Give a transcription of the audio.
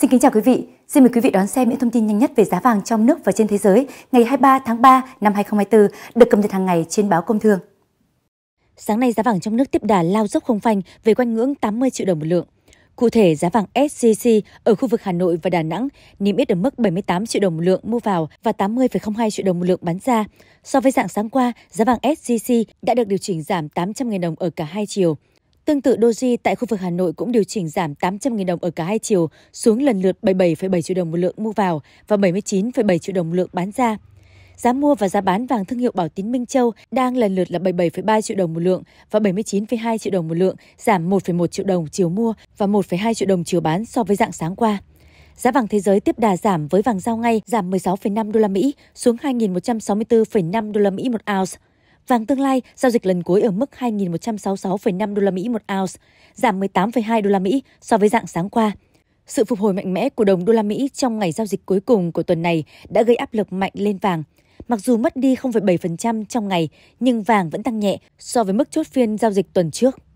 Xin kính chào quý vị, xin mời quý vị đón xem những thông tin nhanh nhất về giá vàng trong nước và trên thế giới ngày 23 tháng 3 năm 2024 được cập nhật hàng ngày trên báo Công Thương. Sáng nay giá vàng trong nước tiếp đà lao dốc không phanh về quanh ngưỡng 80 triệu đồng một lượng. Cụ thể, giá vàng SJC ở khu vực Hà Nội và Đà Nẵng niêm yết ở mức 78 triệu đồng một lượng mua vào và 80,02 triệu đồng một lượng bán ra. So với dạng sáng qua, giá vàng SJC đã được điều chỉnh giảm 800.000 đồng ở cả hai chiều. Tương tự Doji tại khu vực Hà Nội cũng điều chỉnh giảm 800.000 đồng ở cả hai chiều xuống lần lượt 77,7 triệu đồng một lượng mua vào và 79,7 triệu đồng một lượng bán ra. Giá mua và giá bán vàng thương hiệu Bảo Tín Minh Châu đang lần lượt là 77,3 triệu đồng một lượng và 79,2 triệu đồng một lượng, giảm 1,1 triệu đồng chiều mua và 1,2 triệu đồng chiều bán so với dạng sáng qua. Giá vàng thế giới tiếp đà giảm với vàng giao ngay giảm 16,5 đô la Mỹ xuống 2.164,5 đô la Mỹ một ounce Vàng tương lai giao dịch lần cuối ở mức 2.166,5 đô la Mỹ một ounce, giảm 18,2 đô la Mỹ so với dạng sáng qua. Sự phục hồi mạnh mẽ của đồng đô la Mỹ trong ngày giao dịch cuối cùng của tuần này đã gây áp lực mạnh lên vàng. Mặc dù mất đi 0,7% trong ngày, nhưng vàng vẫn tăng nhẹ so với mức chốt phiên giao dịch tuần trước.